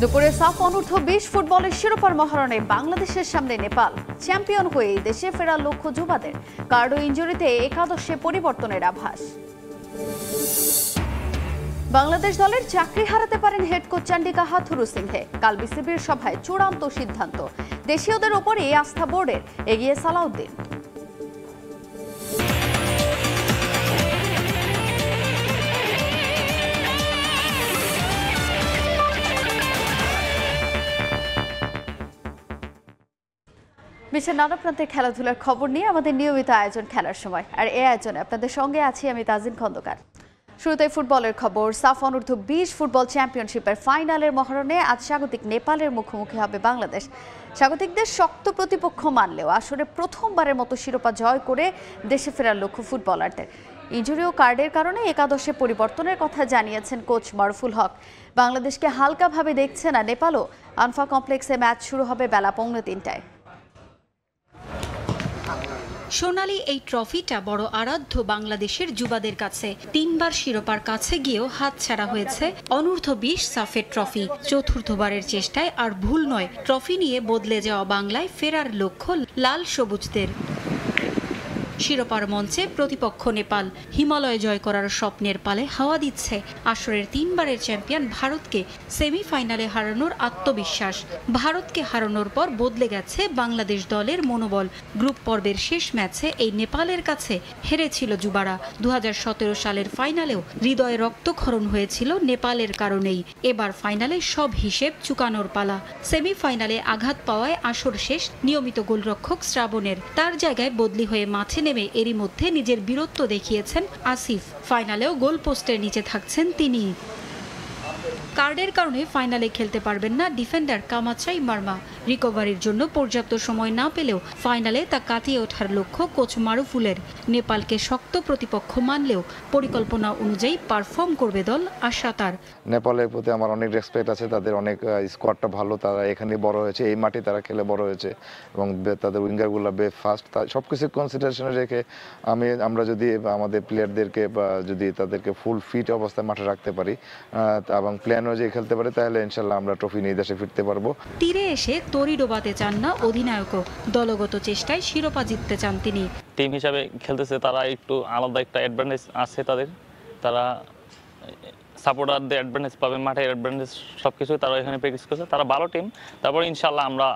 দুপুরে সাফ অনূর্ধ্ব বিশ ফুটবলের শিরোপার মহারণে বাংলাদেশের সামনে নেপাল চ্যাম্পিয়ন হয়ে দেশে ফেরার লক্ষ্য যুবাদের কার্ডো ইঞ্জুরিতে একাদশে পরিবর্তনের আভাস বাংলাদেশ দলের চাকরি হারাতে পারেন head coach Chandika Hathurusingha কাল বিসিবির সভায় চূড়ান্ত সিদ্ধান্ত দেশীয়দের ওপরই আস্থা বোর্ডের এগিয়ে সালাউদ্দিন বিশ্বের নানা প্রান্তের খেলাধুলার খবর নিয়ে আমাদের নিয়মিত আয়োজন খেলার সময় আর এই আয়োজনে আপনাদের সঙ্গে আছি আমি তাজিন খন্দকার শুরুতে ফুটবলের খবর সাফ অনূর্ধ্ব বিশ ফুটবল চ্যাম্পিয়নশিপের ফাইনালের মহারণে আজ স্বাগতিক নেপালের মুখোমুখি হবে বাংলাদেশ স্বাগতিকদের শক্ত প্রতিপক্ষ মানলেও আসলে প্রথমবারের মতো শিরোপা জয় করে দেশে ফেরার লক্ষ্য ফুটবলারদের ইঞ্জুরি ও কার্ডের কারণে একাদশে পরিবর্তনের কথা জানিয়েছেন কোচ মারফুল হক বাংলাদেশকে হালকাভাবে দেখছে না নেপালও আনফা কমপ্লেক্সে ম্যাচ শুরু হবে বেলা পৌনে তিনটায় সোনালি এই ট্রফিটা বড় আরাধ্য বাংলাদেশের যুবাদের কাছে তিনবার শিরোপার কাছে গিয়েও হাতছাড়া হয়েছে অনূর্ধ্ব বিশ সাফের ট্রফি চতুর্থবারের চেষ্টায় আর ভুল নয় ট্রফি নিয়ে বদলে যাওয়া বাংলায় ফেরার লক্ষ্য লাল সবুজদের শিরোপার মঞ্চে প্রতিপক্ষ নেপাল হিমালয় জয় করার স্বপ্নের পালে হাওয়া দিচ্ছে আসরের তিনবারের চ্যাম্পিয়ন ভারতকে সেমিফাইনালে হারানোর আত্মবিশ্বাস ভারতকে হারানোর পর বদলে গেছে বাংলাদেশ দলের মনোবল গ্রুপ পর্বের শেষ ম্যাচে এই নেপালের কাছে হেরেছিল যুবারা দু সালের ফাইনালেও হৃদয়ে রক্তক্ষরণ হয়েছিল নেপালের কারণেই এবার ফাইনালে সব হিসেব চুকানোর পালা সেমিফাইনালে আঘাত পাওয়ায় আসর শেষ নিয়মিত গোলরক্ষক শ্রাবণের তার জায়গায় বদলি হয়ে মাঠে নেমে এরই মধ্যে নিজের বীরত্ব দেখিয়েছেন আসিফ ফাইনালেও গোল পোস্টের নিচে থাকছেন তিনি কার্ডের কারণে ফাইনালে খেলতে পারবেন না ডিফেন্ডার কামাচাই মার্মা রিকভারির জন্য পর্যাপ্ত সময় না পেলেও ফাইনালে তা কাটিয়ে ওঠার লক্ষ্য কোচ মারুফুলের নেপালকে শক্ত প্রতিপক্ষ মানলেও পরিকল্পনা অনুযায়ী পারফর্ম করবে দল আশা তার নেপালের প্রতি আমার অনেক রেসপেক্ট আছে তাদের অনেক স্কোয়াডটা ভালো তারা এখানে বড় হয়েছে এই মাঠে তারা খেলে বড় হয়েছে এবং তাদের উইঙ্গারগুলো বে ফাস্ট সব কিছু কনসিডারেশনে রেখে আমি আমরা যদি আমাদের প্লেয়ারদেরকে বা যদি তাদেরকে ফুল ফিট অবস্থায় মাঠে রাখতে পারি এবং প্লেয়ার এনও যে খেলতে পারে তাহলে ইনশাল্লাহ আমরা ট্রফি নিয়ে দেশে ফিরতে পারবো তীরে এসে তরি ডোবাতে চান না অধিনায়কও দলগত চেষ্টায় শিরোপা জিততে চান তিনি টিম হিসাবে খেলতেছে তারা একটু আলাদা একটা অ্যাডভান্টেজ আছে তাদের তারা সাপোর্টারদের অ্যাডভান্টেজ পাবে মাঠে অ্যাডভান্টেজ সব কিছুই তারা এখানে প্র্যাকটিস করছে তারা ভালো টিম তারপর ইনশাল্লাহ আমরা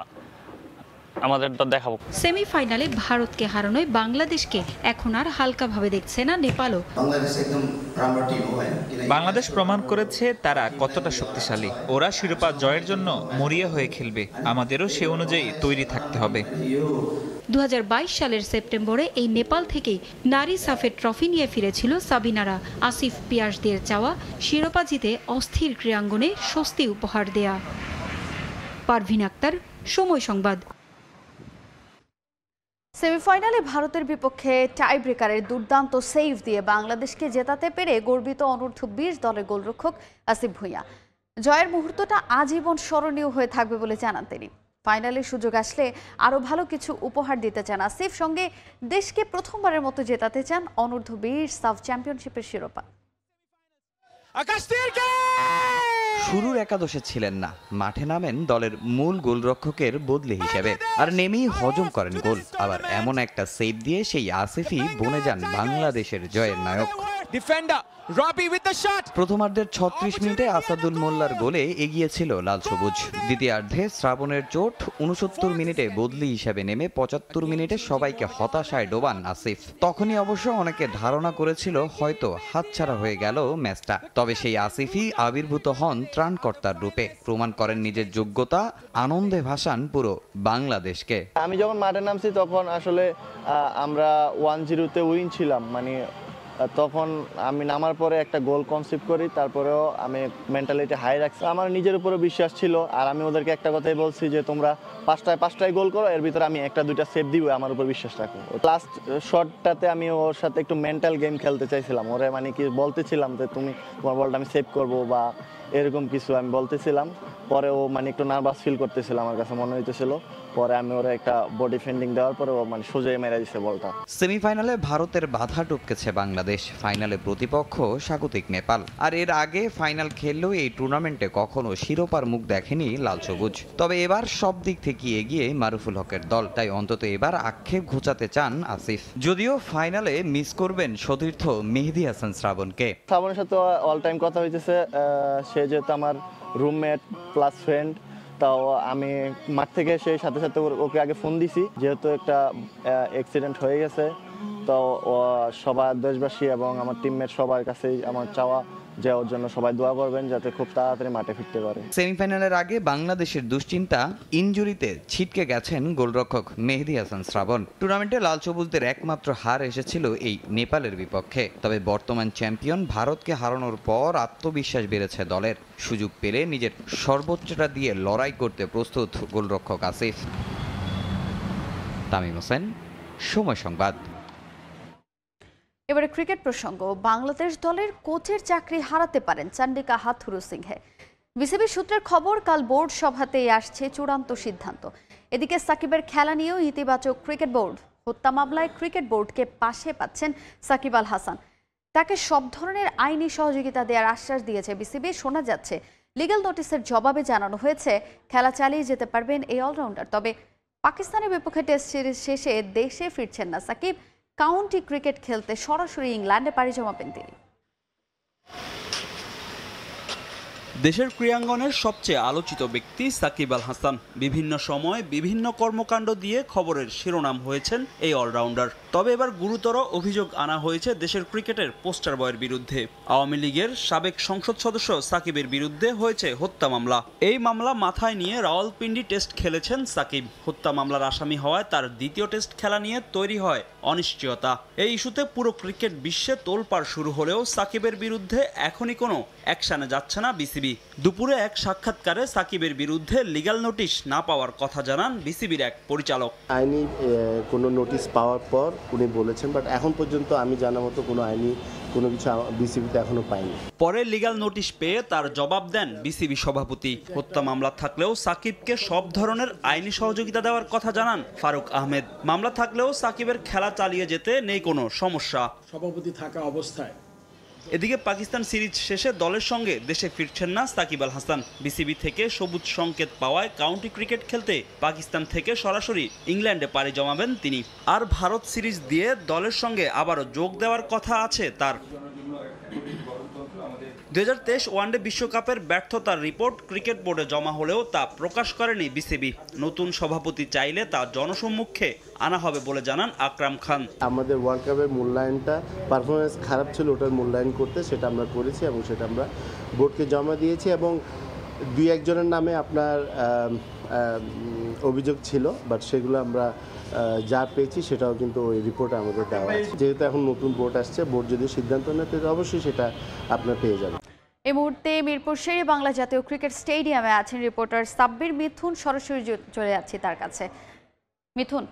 আমাদের তো দেখাবো সেমিফাইনালে ভারতকে হারানোয় বাংলাদেশকে এখন আর হালকা ভাবে দেখছে না নেপালও বাংলাদেশ প্রমাণ করেছে তারা কতটা শক্তিশালী ওরা শিরোপা জয়ের জন্য মরিয়া হয়ে খেলবে আমাদেরও সে অনুযায়ী তৈরি থাকতে হবে দু সালের সেপ্টেম্বরে এই নেপাল থেকে নারী সাফের ট্রফি নিয়ে ফিরেছিল সাবিনারা আসিফ পিয়াসদের চাওয়া শিরোপা জিতে অস্থির ক্রীড়াঙ্গনে স্বস্তি উপহার দেয়া পারভিন আক্তার সময় সংবাদ সেমিফাইনালে ভারতের বিপক্ষে টাই ব্রেকারের দুর্দান্ত সেভ দিয়ে বাংলাদেশকে জেতাতে পেরে গর্বিত অনূর্ধ্ব বিশ দলের গোলরক্ষক আসিফ ভুঁইয়া জয়ের মুহূর্তটা আজীবন স্মরণীয় হয়ে থাকবে বলে জানান তিনি ফাইনালে সুযোগ আসলে আরও ভালো কিছু উপহার দিতে চান আসিফ সঙ্গে দেশকে প্রথমবারের মতো জেতাতে চান অনূর্ধ্ব বিশ সাফ চ্যাম্পিয়নশিপের শিরোপা আকাশ শুরুর একাদশে ছিলেন না মাঠে নামেন দলের মূল গোলরক্ষকের বদলি হিসেবে আর নেমেই হজম করেন গোল আবার এমন একটা সেভ দিয়ে সেই আসিফই বনে যান বাংলাদেশের জয়ের নায়ক defender Robi with the shot প্রথমার্ধের 36 মিনিটে আসাদুল মোল্লার গোলে এগিয়েছিল লাল সবুজ দ্বিতীয়ার্ধে শ্রাবণের চোট 69 মিনিটে বদলি হিসেবে নেমে 75 মিনিটে সবাইকে হতাশায় ডোবান আসিফ তখনই অবশ্য অনেকে ধারণা করেছিল হয়তো হাতছাড়া হয়ে গেল ম্যাচটা তবে সেই আসিফই আবির্ভূত হন ত্রাণকর্তার রূপে প্রমাণ করেন নিজের যোগ্যতা আনন্দে ভাসান পুরো বাংলাদেশকে আমি যখন মাঠে নামছি তখন আসলে আমরা ওয়ান জিরোতে উইন ছিলাম মানে তখন আমি নামার পরে একটা গোল কনসিভ করি তারপরেও আমি মেন্টালিটি হাই রাখছি আমার নিজের উপরে বিশ্বাস ছিল আর আমি ওদেরকে একটা কথাই বলছি যে তোমরা পাঁচটায় পাঁচটায় গোল করো এর ভিতরে আমি একটা দুইটা সেভ দিব আমার উপর বিশ্বাস রাখো লাস্ট শটটাতে আমি ওর সাথে একটু মেন্টাল গেম খেলতে চাইছিলাম ওরে মানে কি বলতেছিলাম যে তুমি তোমার বলটা আমি সেভ করবো বা এরকম কিছু আমি বলতেছিলাম পরে ও মানে একটু নার্ভাস ফিল করতেছিল আমার কাছে মনে হইতেছিল পরে আমি ওরা একটা বডি ফেন্ডিং দেওয়ার পরে মানে সোজা মেরে দিছে বলটা সেমিফাইনালে ভারতের বাধা টপকেছে বাংলাদেশ ফাইনালে প্রতিপক্ষ স্বাগতিক নেপাল আর এর আগে ফাইনাল খেললেও এই টুর্নামেন্টে কখনো শিরোপার মুখ দেখেনি লাল সবুজ তবে এবার সব দিক থেকে এগিয়ে মারুফুল হকের দল তাই অন্তত এবার আক্ষেপ ঘোচাতে চান আসিফ যদিও ফাইনালে মিস করবেন সতীর্থ মেহেদি হাসান শ্রাবণকে শ্রাবণের সাথে অল টাইম কথা হয়েছে সে যেহেতু আমার রুমমেট প্লাস ফ্রেন্ড তাও আমি মাঠ থেকে এসে সাথে সাথে ওকে আগে ফোন দিছি যেহেতু একটা অ্যাক্সিডেন্ট হয়ে গেছে তো সবার দেশবাসী এবং আমার টিমমেট সবার কাছেই আমার চাওয়া যে ওর জন্য সবাই দোয়া করবেন যাতে খুব তাড়াতাড়ি মাঠে ফিরতে পারে সেমিফাইনালের আগে বাংলাদেশের দুশ্চিন্তা ইনজুরিতে ছিটকে গেছেন গোলরক্ষক মেহেদি হাসান শ্রাবণ টুর্নামেন্টে লাল সবুজদের একমাত্র হার এসেছিল এই নেপালের বিপক্ষে তবে বর্তমান চ্যাম্পিয়ন ভারতকে হারানোর পর আত্মবিশ্বাস বেড়েছে দলের সুযোগ পেলে নিজের সর্বোচ্চটা দিয়ে লড়াই করতে প্রস্তুত গোলরক্ষক আসিফ তামিম হোসেন সময় সংবাদ এবারে ক্রিকেট প্রসঙ্গ বাংলাদেশ দলের কোচের চাকরি হারাতে পারেন চান্ডিকা হাথুরু সিংহে বিসিবি সূত্রের খবর কাল বোর্ড সভাতেই আসছে চূড়ান্ত সিদ্ধান্ত এদিকে সাকিবের খেলা নিয়েও ইতিবাচক ক্রিকেট বোর্ড হত্যা মামলায় ক্রিকেট বোর্ডকে পাশে পাচ্ছেন সাকিব আল হাসান তাকে সব ধরনের আইনি সহযোগিতা দেওয়ার আশ্বাস দিয়েছে বিসিবি শোনা যাচ্ছে লিগাল নোটিসের জবাবে জানানো হয়েছে খেলা চালিয়ে যেতে পারবেন এই অলরাউন্ডার তবে পাকিস্তানের বিপক্ষে টেস্ট সিরিজ শেষে দেশে ফিরছেন না সাকিব কাউন্টি ক্রিকেট খেলতে সরাসরি ইংল্যান্ডে পাড়ি জমাবেন তিনি দেশের ক্রীড়াঙ্গনের সবচেয়ে আলোচিত ব্যক্তি সাকিব আল হাসান বিভিন্ন সময় বিভিন্ন কর্মকাণ্ড দিয়ে খবরের শিরোনাম হয়েছেন এই অলরাউন্ডার তবে এবার গুরুতর অভিযোগ আনা হয়েছে দেশের ক্রিকেটের পোস্টার বয়ের বিরুদ্ধে আওয়ামী লীগের সাবেক সংসদ সদস্য সাকিবের বিরুদ্ধে হয়েছে হত্যা মামলা এই মামলা মাথায় নিয়ে রাওয়ালপিন্ডি টেস্ট খেলেছেন সাকিব হত্যা মামলার আসামি হওয়ায় তার দ্বিতীয় টেস্ট খেলা নিয়ে তৈরি হয় অনিশ্চয়তা এই ইস্যুতে পুরো ক্রিকেট বিশ্বে তোলপাড় শুরু হলেও সাকিবের বিরুদ্ধে এখনই কোনো অ্যাকশানে যাচ্ছে না বিসিবি দুপুরে এক সাক্ষাৎকারে সাকিবের বিরুদ্ধে লিগাল নোটিশ না পাওয়ার কথা জানান বিসিবির এক পরিচালক আইনি কোনো নোটিশ পাওয়ার পর উনি বলেছেন বাট এখন পর্যন্ত আমি জানা মতো কোনো আইনি কোনো কিছু বিসিবিতে এখনো পাইনি পরে লিগাল নোটিশ পেয়ে তার জবাব দেন বিসিবি সভাপতি হত্যা মামলা থাকলেও সাকিবকে সব ধরনের আইনি সহযোগিতা দেওয়ার কথা জানান ফারুক আহমেদ মামলা থাকলেও সাকিবের খেলা চালিয়ে যেতে নেই কোনো সমস্যা সভাপতি থাকা অবস্থায় এদিকে পাকিস্তান সিরিজ শেষে দলের সঙ্গে দেশে ফিরছেন না সাকিব আল হাসান বিসিবি থেকে সবুজ সংকেত পাওয়ায় কাউন্টি ক্রিকেট খেলতে পাকিস্তান থেকে সরাসরি ইংল্যান্ডে পাড়ি জমাবেন তিনি আর ভারত সিরিজ দিয়ে দলের সঙ্গে আবারও যোগ দেওয়ার কথা আছে তার দু হাজার তেইশ ওয়ানডে বিশ্বকাপের ব্যর্থতার রিপোর্ট ক্রিকেট বোর্ডে জমা হলেও তা প্রকাশ করেনি বিসিবি নতুন সভাপতি চাইলে তা জনসম্মুখে আনা হবে বলে জানান আকরাম খান আমাদের ওয়ার্ল্ড কাপের মূল্যায়নটা পারফরমেন্স খারাপ ছিল ওটার মূল্যায়ন করতে সেটা আমরা করেছি এবং সেটা আমরা বোর্ডকে জমা দিয়েছি এবং দুই একজনের নামে আপনার অভিযোগ ছিল বাট সেগুলো আমরা যা পেয়েছি সেটাও কিন্তু ওই রিপোর্টে আমাদের দেওয়া যেহেতু এখন নতুন বোর্ড আসছে বোর্ড যদি সিদ্ধান্ত নেয় তাহলে অবশ্যই সেটা আপনার পেয়ে যাবেন এই মুহূর্তে মিরপুর শের বাংলা জাতীয় ক্রিকেট স্টেডিয়ামে আছেন রিপোর্টার সাব্বির মিথুন সরাসরি চলে যাচ্ছি তার কাছে মিথুন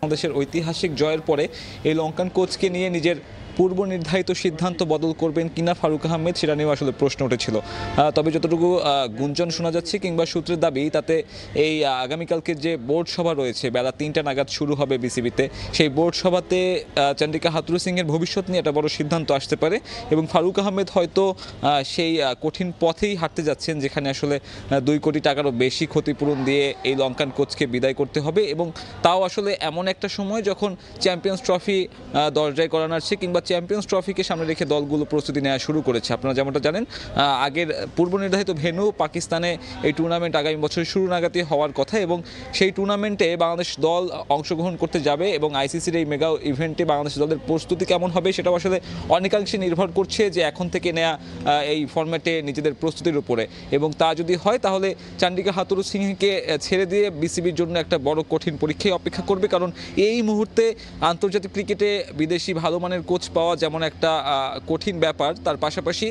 বাংলাদেশের ঐতিহাসিক জয়ের পরে এই লঙ্কান কোচকে নিয়ে নিজের পূর্ব নির্ধারিত সিদ্ধান্ত বদল করবেন কিনা ফারুক আহমেদ সেটা নিয়েও আসলে প্রশ্ন উঠেছিল তবে যতটুকু গুঞ্জন শোনা যাচ্ছে কিংবা সূত্রের দাবি তাতে এই আগামীকালকে যে বোর্ড সভা রয়েছে বেলা তিনটা নাগাদ শুরু হবে বিসিবিতে সেই বোর্ড সভাতে চন্ডিকা হাতুরু সিংয়ের ভবিষ্যৎ নিয়ে একটা বড় সিদ্ধান্ত আসতে পারে এবং ফারুক আহমেদ হয়তো সেই কঠিন পথেই হাঁটতে যাচ্ছেন যেখানে আসলে দুই কোটি টাকারও বেশি ক্ষতিপূরণ দিয়ে এই লঙ্কান কোচকে বিদায় করতে হবে এবং তাও আসলে এমন একটা সময় যখন চ্যাম্পিয়ন্স ট্রফি দরজায় করানো আছে কিংবা চ্যাম্পিয়ন্স ট্রফিকে সামনে রেখে দলগুলো প্রস্তুতি নেওয়া শুরু করেছে আপনারা যেমনটা জানেন আগের পূর্ব নির্ধারিত ভেনু পাকিস্তানে এই টুর্নামেন্ট আগামী বছর শুরু নাগাতে হওয়ার কথা এবং সেই টুর্নামেন্টে বাংলাদেশ দল অংশগ্রহণ করতে যাবে এবং আইসিসির এই মেগা ইভেন্টে বাংলাদেশ দলের প্রস্তুতি কেমন হবে সেটাও আসলে অনেকাংশে নির্ভর করছে যে এখন থেকে নেয়া এই ফর্ম্যাটে নিজেদের প্রস্তুতির উপরে এবং তা যদি হয় তাহলে চান্ডিকা হাতুরু সিংহকে ছেড়ে দিয়ে বিসিবির জন্য একটা বড় কঠিন পরীক্ষায় অপেক্ষা করবে কারণ এই মুহূর্তে আন্তর্জাতিক ক্রিকেটে বিদেশি ভালো মানের কোচ পাওয়া যেমন একটা কঠিন ব্যাপার তার পাশাপাশি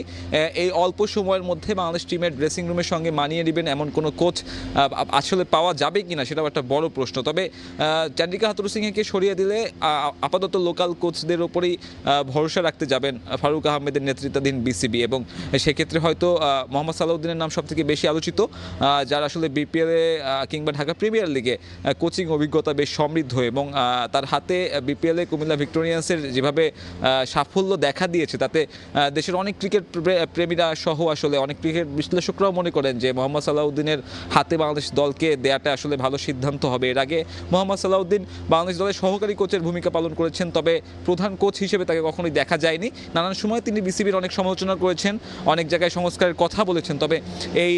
এই অল্প সময়ের মধ্যে বাংলাদেশ টিমের ড্রেসিং রুমের সঙ্গে মানিয়ে নেবেন এমন কোনো কোচ আসলে পাওয়া যাবে কি না সেটাও একটা বড় প্রশ্ন তবে চান্ডিকা হাতুর সিংহকে সরিয়ে দিলে আপাতত লোকাল কোচদের ওপরেই ভরসা রাখতে যাবেন ফারুক আহমেদের নেতৃত্বাধীন বিসিবি এবং সেক্ষেত্রে হয়তো মোহাম্মদ সালাউদ্দিনের নাম সবথেকে বেশি আলোচিত যার আসলে বিপিএলে কিংবা ঢাকা প্রিমিয়ার লিগে কোচিং অভিজ্ঞতা বেশ সমৃদ্ধ এবং তার হাতে বিপিএলে কুমিল্লা ভিক্টোরিয়ান্সের যেভাবে সাফল্য দেখা দিয়েছে তাতে দেশের অনেক ক্রিকেট প্রেমীরা সহ আসলে অনেক ক্রিকেট বিশ্লেষকরাও মনে করেন যে মোহাম্মদ সালাউদ্দিনের হাতে বাংলাদেশ দলকে দেয়াটা আসলে ভালো সিদ্ধান্ত হবে এর আগে মোহাম্মদ সালাউদ্দিন বাংলাদেশ দলের সহকারী কোচের ভূমিকা পালন করেছেন তবে প্রধান কোচ হিসেবে তাকে কখনোই দেখা যায়নি নানান সময় তিনি বিসিবির অনেক সমালোচনা করেছেন অনেক জায়গায় সংস্কারের কথা বলেছেন তবে এই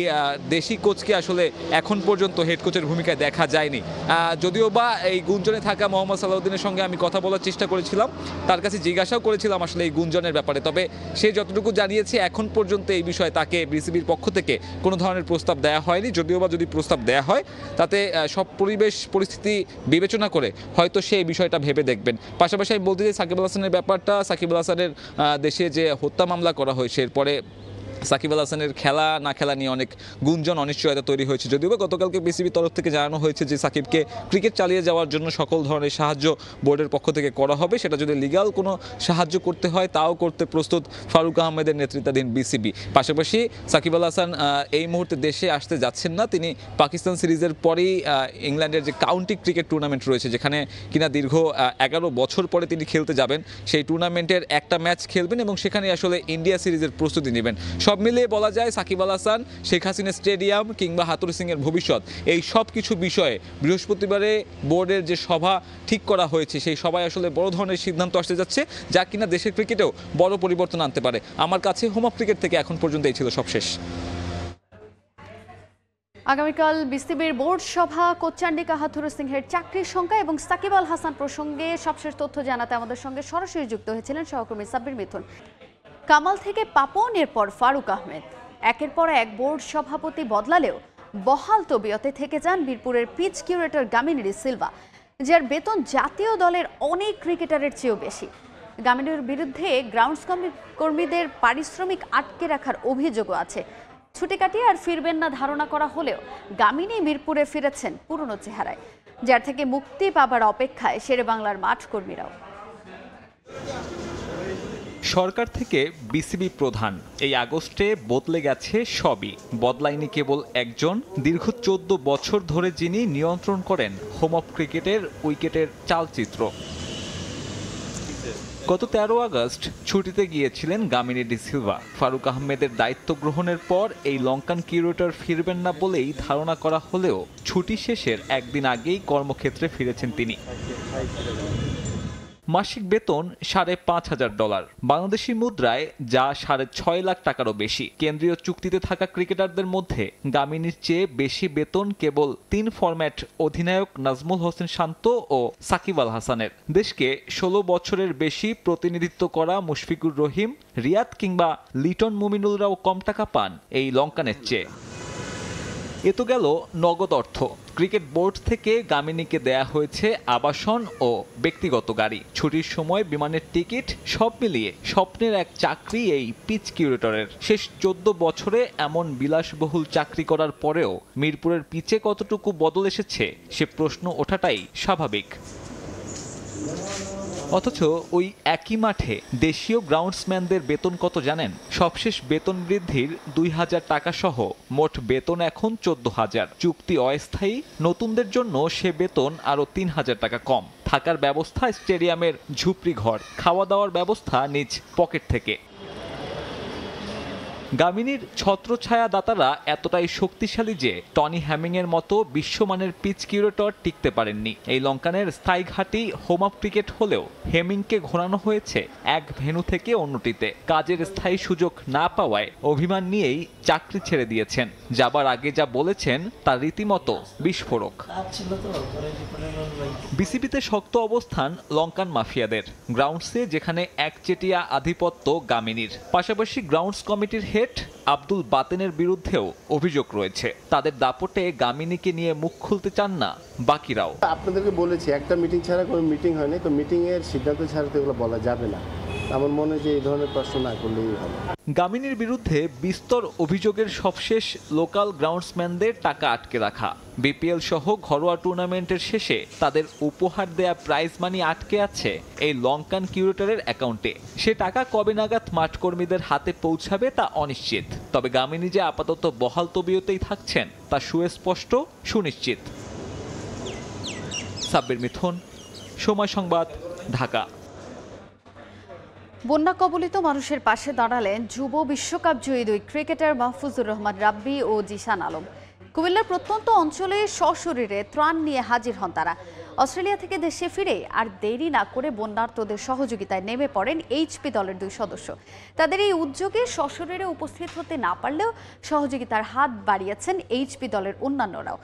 দেশি কোচকে আসলে এখন পর্যন্ত হেড কোচের ভূমিকায় দেখা যায়নি যদিও বা এই গুঞ্জনে থাকা মোহাম্মদ সালাউদ্দিনের সঙ্গে আমি কথা বলার চেষ্টা করেছিলাম তার কাছে জিজ্ঞাসাও করেছিলাম আসলে এই গুঞ্জনের ব্যাপারে তবে সে যতটুকু জানিয়েছে এখন পর্যন্ত এই বিষয়ে তাকে বিসিবির পক্ষ থেকে কোনো ধরনের প্রস্তাব দেয়া হয়নি যদিও বা যদি প্রস্তাব দেয়া হয় তাতে সব পরিবেশ পরিস্থিতি বিবেচনা করে হয়তো সে এই বিষয়টা ভেবে দেখবেন পাশাপাশি আমি বলতে চাই সাকিব আল হাসানের ব্যাপারটা সাকিব আল হাসানের দেশে যে হত্যা মামলা করা হয় এরপরে সাকিব আল হাসানের খেলা না খেলা নিয়ে অনেক গুঞ্জন অনিশ্চয়তা তৈরি হয়েছে যদিও বা গতকালকে বিসিবির তরফ থেকে জানানো হয়েছে যে সাকিবকে ক্রিকেট চালিয়ে যাওয়ার জন্য সকল ধরনের সাহায্য বোর্ডের পক্ষ থেকে করা হবে সেটা যদি লিগাল কোনো সাহায্য করতে হয় তাও করতে প্রস্তুত ফারুক আহমেদের নেতৃত্বাধীন বিসিবি পাশাপাশি সাকিব আল হাসান এই মুহূর্তে দেশে আসতে যাচ্ছেন না তিনি পাকিস্তান সিরিজের পরেই ইংল্যান্ডের যে কাউন্টি ক্রিকেট টুর্নামেন্ট রয়েছে যেখানে কিনা দীর্ঘ এগারো বছর পরে তিনি খেলতে যাবেন সেই টুর্নামেন্টের একটা ম্যাচ খেলবেন এবং সেখানে আসলে ইন্ডিয়া সিরিজের প্রস্তুতি নেবেন সব মিলিয়ে বলা যায় সাকিব আল হাসান শেখ হাসিনা স্টেডিয়াম কিংবা হাতুর সিংয়ের ভবিষ্যৎ এই সব কিছু বিষয়ে বৃহস্পতিবারে বোর্ডের যে সভা ঠিক করা হয়েছে সেই সভায় আসলে বড় ধরনের সিদ্ধান্ত আসতে যাচ্ছে যা কিনা দেশের ক্রিকেটেও বড় পরিবর্তন আনতে পারে আমার কাছে হোম অফ ক্রিকেট থেকে এখন পর্যন্ত এই ছিল সবশেষ আগামীকাল বিসিবির বোর্ড সভা কোচান্ডিকা হাথুর সিংহের চাকরির সংখ্যা এবং সাকিব আল হাসান প্রসঙ্গে সবশেষ তথ্য জানাতে আমাদের সঙ্গে সরাসরি যুক্ত হয়েছিলেন সহকর্মী সাব্বির মিথুন কামাল থেকে পাপনের পর ফারুক আহমেদ একের পর এক বোর্ড সভাপতি বদলালেও বহাল তবিয়তে থেকে যান বীরপুরের পিচ কিউরেটর গামিনীর সিলভা যার বেতন জাতীয় দলের অনেক ক্রিকেটারের চেয়েও বেশি গামিনীর বিরুদ্ধে গ্রাউন্ডস কর্মীদের পারিশ্রমিক আটকে রাখার অভিযোগও আছে ছুটি কাটিয়ে আর ফিরবেন না ধারণা করা হলেও গামিনী মিরপুরে ফিরেছেন পুরনো চেহারায় যার থেকে মুক্তি পাবার অপেক্ষায় শেরে বাংলার মাঠ কর্মীরাও সরকার থেকে বিসিবি প্রধান এই আগস্টে বদলে গেছে সবই বদলায়নি কেবল একজন দীর্ঘ চোদ্দ বছর ধরে যিনি নিয়ন্ত্রণ করেন হোম অফ ক্রিকেটের উইকেটের চালচিত্র গত তেরো আগস্ট ছুটিতে গিয়েছিলেন গামিনী ডিসিলভা ফারুক আহমেদের দায়িত্ব গ্রহণের পর এই লঙ্কান কিউরেটর ফিরবেন না বলেই ধারণা করা হলেও ছুটি শেষের একদিন আগেই কর্মক্ষেত্রে ফিরেছেন তিনি মাসিক বেতন সাড়ে পাঁচ হাজার ডলার বাংলাদেশি মুদ্রায় যা সাড়ে ছয় লাখ টাকারও বেশি কেন্দ্রীয় চুক্তিতে থাকা ক্রিকেটারদের মধ্যে গামিনীর চেয়ে বেশি বেতন কেবল তিন ফরম্যাট অধিনায়ক নাজমুল হোসেন শান্ত ও সাকিব আল হাসানের দেশকে ষোলো বছরের বেশি প্রতিনিধিত্ব করা মুশফিকুর রহিম রিয়াদ কিংবা লিটন মুমিনুলরাও কম টাকা পান এই লঙ্কানের চেয়ে এ তো গেল নগদ অর্থ ক্রিকেট বোর্ড থেকে গামিনীকে দেয়া হয়েছে আবাসন ও ব্যক্তিগত গাড়ি ছুটির সময় বিমানের টিকিট সব মিলিয়ে স্বপ্নের এক চাকরি এই পিচ কিউরেটরের শেষ চোদ্দ বছরে এমন বিলাসবহুল চাকরি করার পরেও মিরপুরের পিচে কতটুকু বদল এসেছে সে প্রশ্ন ওঠাটাই স্বাভাবিক অথচ ওই একই মাঠে দেশীয় গ্রাউন্ডসম্যানদের বেতন কত জানেন সবশেষ বেতন বৃদ্ধির দুই হাজার টাকা সহ মোট বেতন এখন চোদ্দ হাজার চুক্তি অস্থায়ী নতুনদের জন্য সে বেতন আরও তিন হাজার টাকা কম থাকার ব্যবস্থা স্টেডিয়ামের ঝুপড়ি ঘর খাওয়া দাওয়ার ব্যবস্থা নিজ পকেট থেকে গামিনীর ছত্রছায়া দাতারা এতটাই শক্তিশালী যে টনি হ্যামিংয়ের মতো বিশ্বমানের পিচ কিউরেটর টিকতে পারেননি এই লঙ্কানের স্থায়ী ঘাটি হোম আপ ক্রিকেট হলেও হেমিংকে ঘোরানো হয়েছে এক ভেনু থেকে অন্যটিতে কাজের স্থায়ী সুযোগ না পাওয়ায় অভিমান নিয়েই চাকরি ছেড়ে দিয়েছেন যাবার আগে যা বলেছেন তা রীতিমতো বিস্ফোরক বিসিবিতে শক্ত অবস্থান লঙ্কান মাফিয়াদের গ্রাউন্ডসে যেখানে একচেটিয়া আধিপত্য গামিনীর পাশাপাশি গ্রাউন্ডস কমিটির হেড আব্দুল বাতেনের বিরুদ্ধেও অভিযোগ রয়েছে তাদের দাপটে গামিনীকে নিয়ে মুখ খুলতে চান না বাকিরাও আপনাদেরকে বলেছি একটা মিটিং ছাড়া কোনো মিটিং হয়নি তো মিটিং এর সিদ্ধান্ত ছাড়া তো এগুলো বলা যাবে না আমার মনে হয় যে এই ধরনের প্রশ্ন না করলেই ভালো গামিনীর বিরুদ্ধে বিস্তর অভিযোগের সবশেষ লোকাল গ্রাউন্ডসম্যানদের টাকা আটকে রাখা বিপিএল সহ ঘরোয়া টুর্নামেন্টের শেষে তাদের উপহার দেয়া প্রাইজ মানি আটকে আছে এই লঙ্কান কিউরেটরের অ্যাকাউন্টে সে টাকা কবে নাগাদ মাঠকর্মীদের হাতে পৌঁছাবে তা অনিশ্চিত তবে গামিনী যে আপাতত বহাল তবিয়তেই থাকছেন তা সুস্পষ্ট সুনিশ্চিত সাব্বির মিথুন সময় সংবাদ ঢাকা বন্যা কবলিত মানুষের পাশে দাঁড়ালেন যুব বিশ্বকাপ জয়ী দুই ক্রিকেটার মাহফুজুর রহমান রাব্বি ও জিশান আলম কুমিল্লার প্রত্যন্ত অঞ্চলে সশরীরে ত্রাণ নিয়ে হাজির হন তারা অস্ট্রেলিয়া থেকে দেশে ফিরে আর দেরি না করে বন্যার্তদের সহযোগিতায় নেমে পড়েন এইচপি দলের দুই সদস্য তাদের এই উদ্যোগে সশরীরে উপস্থিত হতে না পারলেও সহযোগিতার হাত বাড়িয়েছেন এইচপি দলের অন্যান্যরাও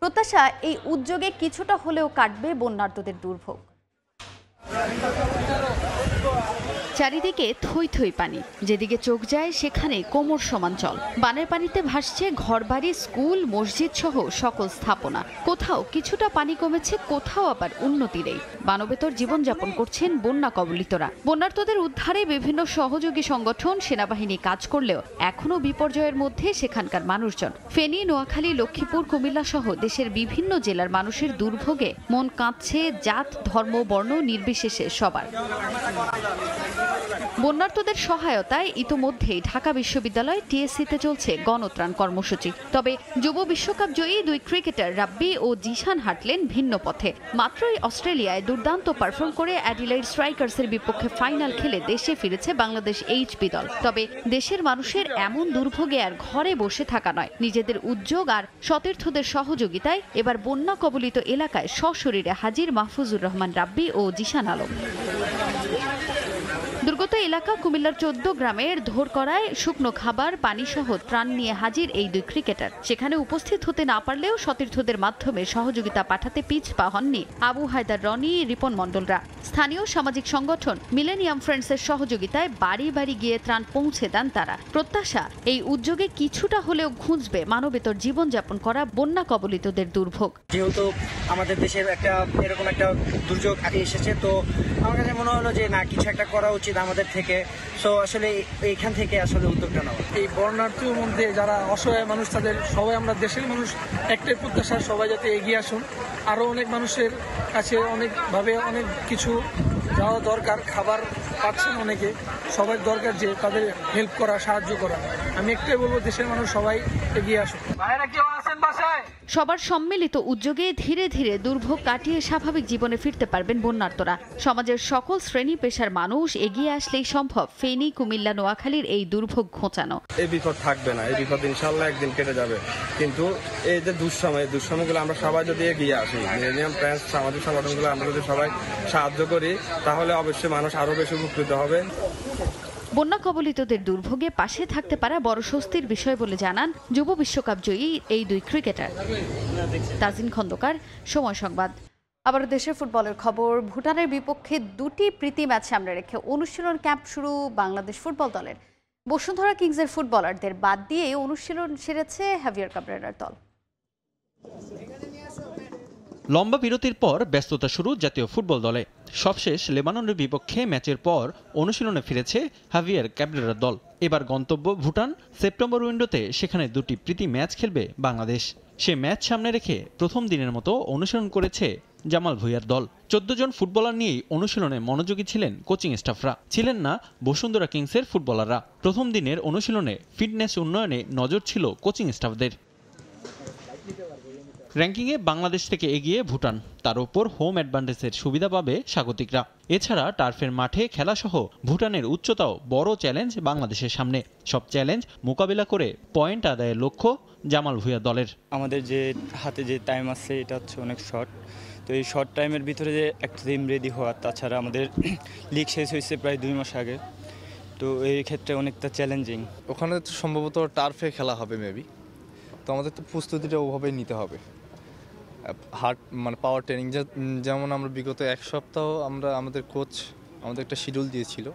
প্রত্যাশা এই উদ্যোগে কিছুটা হলেও কাটবে বন্যার্তদের দুর্ভোগ চারিদিকে থই থই পানি যেদিকে চোখ যায় সেখানে কোমর সমান জল বানের পানিতে ভাসছে ঘরবাড়ি স্কুল মসজিদ সহ সকল স্থাপনা কোথাও কিছুটা পানি কমেছে কোথাও আবার উন্নতি নেই বানবেতর জীবনযাপন করছেন বন্যা কবলিতরা বন্যার্থদের উদ্ধারে বিভিন্ন সহযোগী সংগঠন সেনাবাহিনী কাজ করলেও এখনও বিপর্যয়ের মধ্যে সেখানকার মানুষজন ফেনী নোয়াখালী লক্ষ্মীপুর কুমিল্লা সহ দেশের বিভিন্ন জেলার মানুষের দুর্ভোগে মন কাঁদছে জাত ধর্ম বর্ণ নির্বিশেষে সবার বন্যার্থদের সহায়তায় ইতোমধ্যেই ঢাকা বিশ্ববিদ্যালয় টিএসসিতে চলছে গণত্রাণ কর্মসূচি তবে যুব বিশ্বকাপ জয়ী দুই ক্রিকেটার রাব্বি ও জিশান হাঁটলেন ভিন্ন পথে মাত্রই অস্ট্রেলিয়ায় দুর্দান্ত পারফর্ম করে অ্যাডিলাইড স্ট্রাইকার্সের বিপক্ষে ফাইনাল খেলে দেশে ফিরেছে বাংলাদেশ এইচপি দল তবে দেশের মানুষের এমন দুর্ভোগে আর ঘরে বসে থাকা নয় নিজেদের উদ্যোগ আর সতীর্থদের সহযোগিতায় এবার বন্যা কবলিত এলাকায় সশরীরে হাজির মাহফুজুর রহমান রাব্বি ও জিশান আলম দুর্গত এলাকা কুমিল্লার চোদ্দ গ্রামের ধোর করায় শুকনো খাবার পানিসহ ত্রাণ নিয়ে হাজির এই দুই ক্রিকেটার সেখানে উপস্থিত হতে না পারলেও সতীর্থদের মাধ্যমে সহযোগিতা পাঠাতে পিছ পা হননি আবু হায়দার রনি রিপন মণ্ডলরা স্থানীয় সামাজিক সংগঠন মিলেনিয়াম ফ্রেন্ডসের সহযোগিতায় বাড়ি বাড়ি গিয়ে ত্রাণ পৌঁছে দেন তারা প্রত্যাশা এই উদ্যোগে কিছুটা হলেও খুঁজবে মানবেতর জীবনযাপন করা বন্যা কবলিতদের দুর্ভোগ যেহেতু আমাদের দেশের একটা এরকম একটা দুর্যোগ এসেছে তো আমার কাছে মনে হলো যে না কিছু একটা করা উচিত এটা আমাদের থেকে সো আসলে এইখান থেকে আসলে উদ্যোগটা নেওয়া এই বর্ণার্থীর মধ্যে যারা অসহায় মানুষ তাদের সবাই আমরা দেশের মানুষ একটাই প্রত্যাশা সবাই যাতে এগিয়ে আসুন আরও অনেক মানুষের কাছে অনেকভাবে অনেক কিছু যাওয়া দরকার খাবার পাচ্ছেন অনেকে সবার দরকার যে তাদের হেল্প করা সাহায্য করা আমি একটাই বলবো দেশের মানুষ সবাই এগিয়ে আসুন সবার সম্মিলিত উদ্যোগে ধীরে ধীরে দুর্ভোগ কাটিয়ে স্বাভাবিক জীবনে ফিরতে পারবেন বন্যার্তরা সমাজের সকল শ্রেণী পেশার মানুষ এগিয়ে আসলেই সম্ভব ফেনী কুমিল্লা নোয়াখালীর এই দুর্ভোগ ঘোচানো এই বিপদ থাকবে না এই বিপদ ইনশাল্লাহ একদিন কেটে যাবে কিন্তু এই যে দুঃসময় এই দুঃসময়গুলো আমরা সবাই যদি এগিয়ে আসি মিলেনিয়াম ফ্রান্স সামাজিক সংগঠনগুলো আমরা যদি সবাই সাহায্য করি তাহলে অবশ্যই মানুষ আরও বেশি উপকৃত হবে বন্যা কবলিতদের দুর্ভোগে পাশে থাকতে পারা বড় স্বস্তির বিষয় বলে জানান যুব বিশ্বকাপ জয়ী এই দুই ক্রিকেটার তাজিন খন্দকার সময় সংবাদ আবার দেশের ফুটবলের খবর ভুটানের বিপক্ষে দুটি প্রীতি ম্যাচ সামনে রেখে অনুশীলন ক্যাম্প শুরু বাংলাদেশ ফুটবল দলের বসুন্ধরা কিংসের ফুটবলারদের বাদ দিয়ে অনুশীলন সেরেছে হ্যাভিয়ার কাবরেনার দল লম্বা বিরতির পর ব্যস্ততা শুরু জাতীয় ফুটবল দলে সবশেষ লেবাননের বিপক্ষে ম্যাচের পর অনুশীলনে ফিরেছে হাভিয়ার ক্যাবরেরার দল এবার গন্তব্য ভুটান সেপ্টেম্বর উইন্ডোতে সেখানে দুটি প্রীতি ম্যাচ খেলবে বাংলাদেশ সে ম্যাচ সামনে রেখে প্রথম দিনের মতো অনুশীলন করেছে জামাল ভুইয়ার দল চোদ্দ জন ফুটবলার নিয়েই অনুশীলনে মনোযোগী ছিলেন কোচিং স্টাফরা ছিলেন না বসুন্ধরা কিংসের ফুটবলাররা প্রথম দিনের অনুশীলনে ফিটনেস উন্নয়নে নজর ছিল কোচিং স্টাফদের র্যাঙ্কিংয়ে বাংলাদেশ থেকে এগিয়ে ভুটান তার ওপর হোম অ্যাডভান্টেজের সুবিধা পাবে স্বাগতিকরা এছাড়া টার্ফের মাঠে খেলাসহ ভুটানের উচ্চতাও বড় চ্যালেঞ্জ বাংলাদেশের সামনে সব চ্যালেঞ্জ মোকাবিলা করে পয়েন্ট আদায়ের লক্ষ্য জামাল ভুয়া দলের আমাদের যে হাতে যে টাইম আছে এটা হচ্ছে অনেক শর্ট তো এই শর্ট টাইমের ভিতরে যে একটা টিম রেডি হওয়া তাছাড়া আমাদের লিগ শেষ হয়েছে প্রায় দুই মাস আগে তো এই ক্ষেত্রে অনেকটা চ্যালেঞ্জিং ওখানে তো সম্ভবত টার্ফে খেলা হবে মেবি তো আমাদের তো প্রস্তুতিটা ওভাবেই নিতে হবে হার্ট মানে পাওয়ার ট্রেনিং যেমন আমরা বিগত এক সপ্তাহ আমরা আমাদের কোচ আমাদের একটা শিডিউল দিয়েছিল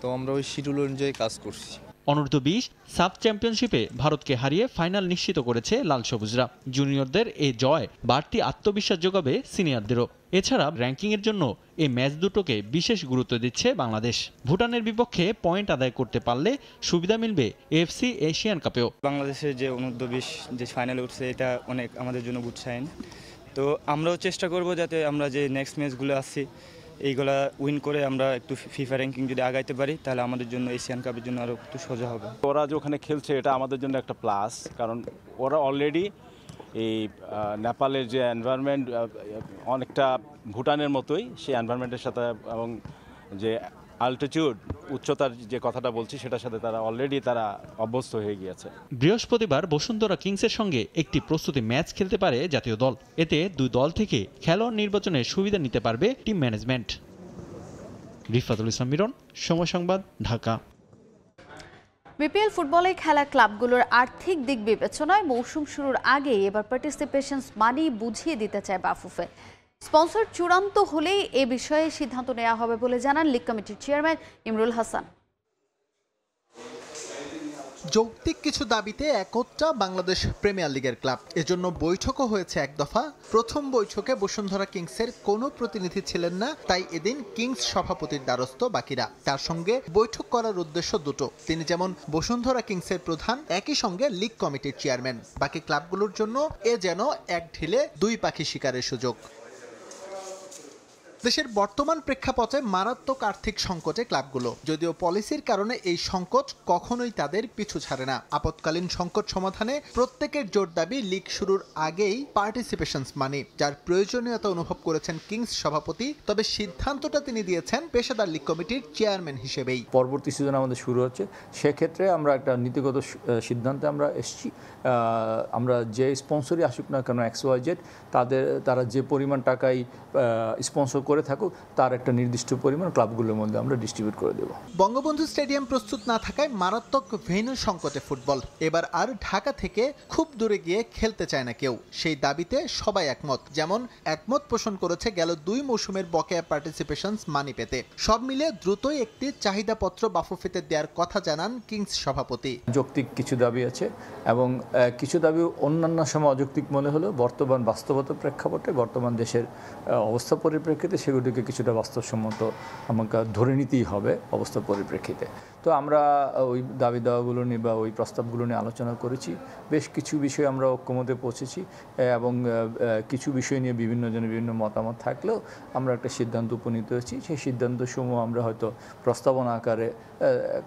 তো আমরা ওই শিডিউল অনুযায়ী কাজ করছি অনূর্ধ্ব বিশ সাব চ্যাম্পিয়নশিপে ভারতকে হারিয়ে ফাইনাল নিশ্চিত করেছে লাল সবুজরা জুনিয়রদের এ জয় বাড়তি আত্মবিশ্বাস যোগাবে সিনিয়রদেরও এছাড়া র্যাঙ্কিংয়ের জন্য এই ম্যাচ দুটোকে বিশেষ গুরুত্ব দিচ্ছে বাংলাদেশ ভুটানের বিপক্ষে পয়েন্ট আদায় করতে পারলে সুবিধা মিলবে এফসি এশিয়ান কাপেও বাংলাদেশের যে অনূর্ধ্ব বিশ যে ফাইনালে উঠছে এটা অনেক আমাদের জন্য গুড সাইন তো আমরাও চেষ্টা করব যাতে আমরা যে নেক্সট ম্যাচগুলো আসছি এইগুলা উইন করে আমরা একটু ফিফা র্যাঙ্কিং যদি আগাইতে পারি তাহলে আমাদের জন্য এশিয়ান কাপের জন্য আরও একটু সোজা হবে ওরা যে ওখানে খেলছে এটা আমাদের জন্য একটা প্লাস কারণ ওরা অলরেডি এই নেপালের যে এনভায়রনমেন্ট অনেকটা ভুটানের মতোই সেই এনভায়রনমেন্টের সাথে এবং যে আল্টিটিউড উচ্চতার যে কথাটা বলছি সেটার সাথে তারা অলরেডি তারা অভ্যস্ত হয়ে গিয়েছে বৃহস্পতিবার বসুন্ধরা কিংসের সঙ্গে একটি প্রস্তুতি ম্যাচ খেলতে পারে জাতীয় দল এতে দুই দল থেকে খেলোয়াড় নির্বাচনের সুবিধা নিতে পারবে team management Rifatul Islam Miron Somoy Sangbad Dhaka BPL ফুটবলে খেলা ক্লাবগুলোর আর্থিক দিক বিবেচনায় মৌসুম শুরুর আগেই এবার পার্টিসিপেশন মানি বুঝিয়ে দিতে চায় বাফুফে স্পন্সর চূড়ান্ত হলেই এ বিষয়ে সিদ্ধান্ত নেওয়া হবে বলে জানান লীগ কমিটির চেয়ারম্যান ইমরুল হাসান যৌক্তিক কিছু দাবিতে একত্রা বাংলাদেশ প্রিমিয়ার লিগের ক্লাব এজন্য বৈঠকও হয়েছে এক দফা প্রথম বৈঠকে বসুন্ধরা কিংসের কোনো প্রতিনিধি ছিলেন না তাই এদিন কিংস সভাপতির দ্বারস্থ বাকিরা তার সঙ্গে বৈঠক করার উদ্দেশ্য দুটো তিনি যেমন বসুন্ধরা কিংসের প্রধান একই সঙ্গে লীগ কমিটির চেয়ারম্যান বাকি ক্লাবগুলোর জন্য এ যেন এক ঢিলে দুই পাখি শিকারের সুযোগ দেশের বর্তমান প্রেক্ষাপটে মারাত্মক আর্থিক সংকটে ক্লাবগুলো যদিও পলিসির কারণে এই সংকট কখনোই তাদের পিছু ছাড়ে না আপতকালীন সংকট সমাধানে প্রত্যেকের জোর দাবি লিগ শুরুর আগেই পার্টিসিপেশনস মানি যার প্রয়োজনীয়তা অনুভব করেছেন কিংস সভাপতি তবে সিদ্ধান্তটা তিনি দিয়েছেন পেশাদার লীগ কমিটির চেয়ারম্যান হিসেবেই পরবর্তী সিজন আমাদের শুরু হচ্ছে সেক্ষেত্রে আমরা একটা নীতিগত সিদ্ধান্তে আমরা এসেছি আমরা যে স্পন্সরই আসুক না কেন এক্স তাদের তারা যে পরিমাণ টাকাই স্পন্সর করে করে থাকুক তার একটা নির্দিষ্ট পরিমাণ ক্লাবগুলোর মধ্যে আমরা ডিস্ট্রিবিউট করে দেব বঙ্গবন্ধু স্টেডিয়াম প্রস্তুত না থাকায় মারাত্মক ভেনু সংকটে ফুটবল এবার আর ঢাকা থেকে খুব দূরে গিয়ে খেলতে চায় না কেউ সেই দাবিতে সবাই একমত যেমন একমত পোষণ করেছে গেল দুই মৌসুমের বকেয়া পার্টিসিপেশন মানি পেতে সব মিলে দ্রুতই একটি চাহিদাপত্র বাফুফিতে দেওয়ার কথা জানান কিংস সভাপতি যৌক্তিক কিছু দাবি আছে এবং কিছু দাবি অন্যান্য সময় অযৌক্তিক মনে হলো বর্তমান বাস্তবতা প্রেক্ষাপটে বর্তমান দেশের অবস্থা পরিপ্রেক্ষিতে পরিপ্রেক্ষিতে সেগুলিকে কিছুটা বাস্তবসম্মত আমাকে ধরে নিতেই হবে অবস্থার পরিপ্রেক্ষিতে তো আমরা ওই দাবি দাওয়াগুলো নিয়ে বা ওই প্রস্তাবগুলো নিয়ে আলোচনা করেছি বেশ কিছু বিষয়ে আমরা ঐক্যমতে পৌঁছেছি এবং কিছু বিষয় নিয়ে বিভিন্ন জনের বিভিন্ন মতামত থাকলেও আমরা একটা সিদ্ধান্ত উপনীত হয়েছি সেই সিদ্ধান্তসমূহ আমরা হয়তো প্রস্তাবনা আকারে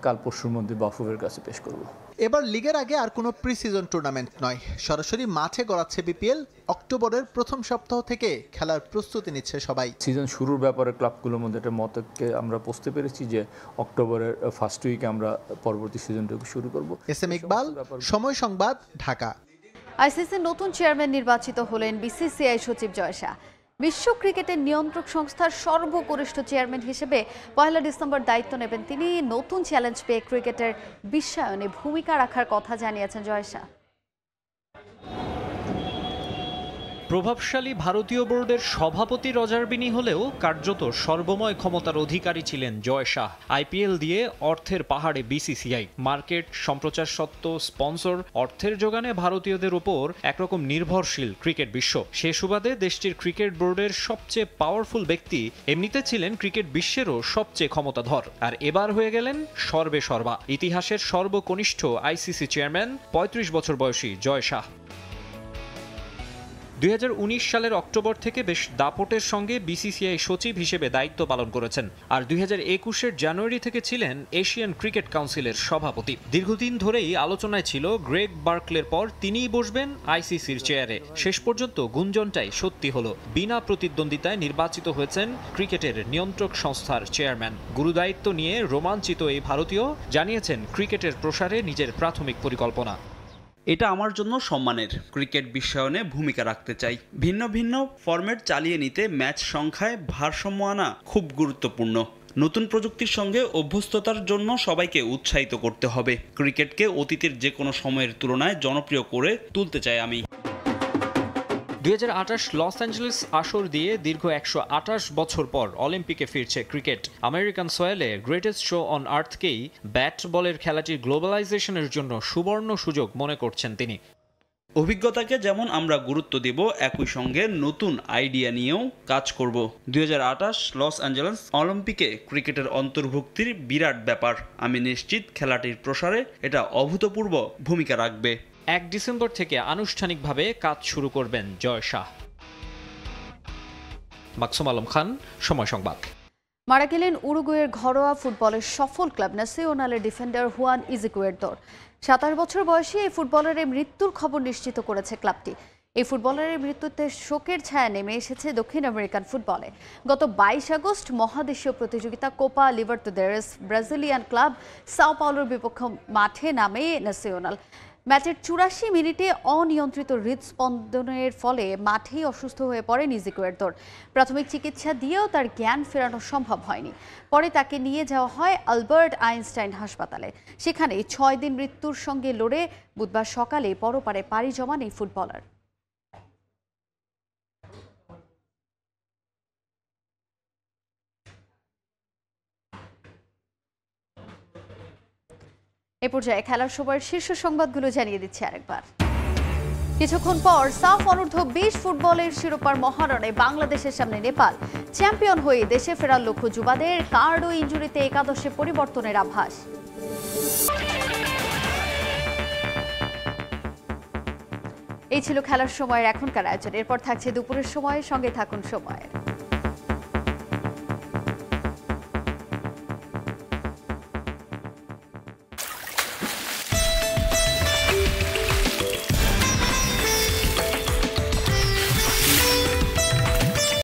কাল পরশুর মধ্যে বাফুফের কাছে পেশ করবো এবার লিগের আগে আর কোনো প্রিসিজন টুর্নামেন্ট নয় সরাসরি মাঠে গড়াচ্ছে বিপিএল অক্টোবরের প্রথম সপ্তাহ থেকে খেলার প্রস্তুতি নিচ্ছে সবাই সিজন শুরুর ব্যাপারে ক্লাবগুলোর মধ্যে একটা মতকে আমরা বুঝতে পেরেছি যে অক্টোবরের ফার্স্ট উইকে আমরা পরবর্তী সিজনটাকে শুরু করব এস এম ইকবাল সময় সংবাদ ঢাকা আইসিসির নতুন চেয়ারম্যান নির্বাচিত হলেন বিসিসিআই সচিব জয় শাহ বিশ্ব ক্রিকেটের নিয়ন্ত্রক সংস্থার সর্বকনিষ্ঠ চেয়ারম্যান হিসেবে পয়লা ডিসেম্বর দায়িত্ব নেবেন তিনি নতুন চ্যালেঞ্জ পেয়ে ক্রিকেটের বিশ্বায়নে ভূমিকা রাখার কথা জানিয়েছেন জয়শাহ প্রভাবশালী ভারতীয় বোর্ডের সভাপতি রজারবিনি হলেও কার্যত সর্বময় ক্ষমতার অধিকারী ছিলেন জয় শাহ আইপিএল দিয়ে অর্থের পাহাড়ে বিসিসিআই মার্কেট সম্প্রচার সত্ত্ব স্পন্সর অর্থের যোগানে ভারতীয়দের ওপর একরকম নির্ভরশীল ক্রিকেট বিশ্ব সে সুবাদে দেশটির ক্রিকেট বোর্ডের সবচেয়ে পাওয়ারফুল ব্যক্তি এমনিতে ছিলেন ক্রিকেট বিশ্বেরও সবচেয়ে ক্ষমতাধর আর এবার হয়ে গেলেন সর্বে সর্বা ইতিহাসের সর্বকনিষ্ঠ আইসিসি চেয়ারম্যান পঁয়ত্রিশ বছর বয়সী জয় শাহ দুই সালের অক্টোবর থেকে বেশ দাপটের সঙ্গে বিসিসিআই সচিব হিসেবে দায়িত্ব পালন করেছেন আর দুই হাজার একুশের জানুয়ারি থেকে ছিলেন এশিয়ান ক্রিকেট কাউন্সিলের সভাপতি দীর্ঘদিন ধরেই আলোচনায় ছিল গ্রেগ বার্কলের পর তিনিই বসবেন আইসিসির চেয়ারে শেষ পর্যন্ত গুঞ্জনটাই সত্যি হল বিনা প্রতিদ্বন্দ্বিতায় নির্বাচিত হয়েছেন ক্রিকেটের নিয়ন্ত্রক সংস্থার চেয়ারম্যান গুরুদায়িত্ব নিয়ে রোমাঞ্চিত এই ভারতীয় জানিয়েছেন ক্রিকেটের প্রসারে নিজের প্রাথমিক পরিকল্পনা এটা আমার জন্য সম্মানের ক্রিকেট বিশ্বায়নে ভূমিকা রাখতে চাই ভিন্ন ভিন্ন ফর্মেট চালিয়ে নিতে ম্যাচ সংখ্যায় ভারসাম্য আনা খুব গুরুত্বপূর্ণ নতুন প্রযুক্তির সঙ্গে অভ্যস্ততার জন্য সবাইকে উৎসাহিত করতে হবে ক্রিকেটকে অতীতের যে কোনো সময়ের তুলনায় জনপ্রিয় করে তুলতে চাই আমি দুই লস অ্যাঞ্জেলেস আসর দিয়ে দীর্ঘ একশো বছর পর অলিম্পিকে ফিরছে ক্রিকেট আমেরিকান সয়েলে গ্রেটেস্ট শো অন আর্থকেই ব্যাট বলের খেলাটির গ্লোবালাইজেশনের জন্য সুবর্ণ সুযোগ মনে করছেন তিনি অভিজ্ঞতাকে যেমন আমরা গুরুত্ব দেব একই সঙ্গে নতুন আইডিয়া নিয়েও কাজ করব দুই লস অ্যাঞ্জেলেস অলিম্পিকে ক্রিকেটের অন্তর্ভুক্তির বিরাট ব্যাপার আমি নিশ্চিত খেলাটির প্রসারে এটা অভূতপূর্ব ভূমিকা রাখবে এক ডিসেম্বর থেকে আনুষ্ঠানিকভাবে কাজ শুরু করবেন জয় শাহ মাকসুম আলম খান সময় সংবাদ মারা গেলেন উরুগুয়ের ঘরোয়া ফুটবলের সফল ক্লাব ন্যাসিওনালের ডিফেন্ডার হুয়ান দর সাতাশ বছর বয়সে এই ফুটবলারের মৃত্যুর খবর নিশ্চিত করেছে ক্লাবটি এই ফুটবলারের মৃত্যুতে শোকের ছায়া নেমে এসেছে দক্ষিণ আমেরিকান ফুটবলে গত বাইশ আগস্ট মহাদেশীয় প্রতিযোগিতা Copa Libertadores Brazilian club Sao পাওলোর বিপক্ষ মাঠে নামে ন্যাসিওনাল ম্যাচের চুরাশি মিনিটে অনিয়ন্ত্রিত হৃদস্পন্দনের ফলে মাঠেই অসুস্থ হয়ে পড়ে নিজিকুয়েরদোর প্রাথমিক চিকিৎসা দিয়েও তার জ্ঞান ফেরানো সম্ভব হয়নি পরে তাকে নিয়ে যাওয়া হয় আলবার্ট আইনস্টাইন হাসপাতালে সেখানে ছয় দিন মৃত্যুর সঙ্গে লড়ে বুধবার সকালে পরপারে পাড়ি জমান এই ফুটবলার এ পর্যায়ে খেলার সময়ের শীর্ষ সংবাদগুলো জানিয়ে দিচ্ছি আরেকবার কিছুক্ষণ পর সাফ অনূর্ধ্ব বিশ ফুটবলের শিরোপার মহারণে বাংলাদেশের সামনে নেপাল চ্যাম্পিয়ন হয়ে দেশে ফেরার লক্ষ্য যুবাদের কার্ড ও ইঞ্জুরিতে একাদশে পরিবর্তনের আভাস এই ছিল খেলার সময়ের এখনকার আয়োজন এরপর থাকছে দুপুরের সময় সঙ্গে থাকুন সময়ের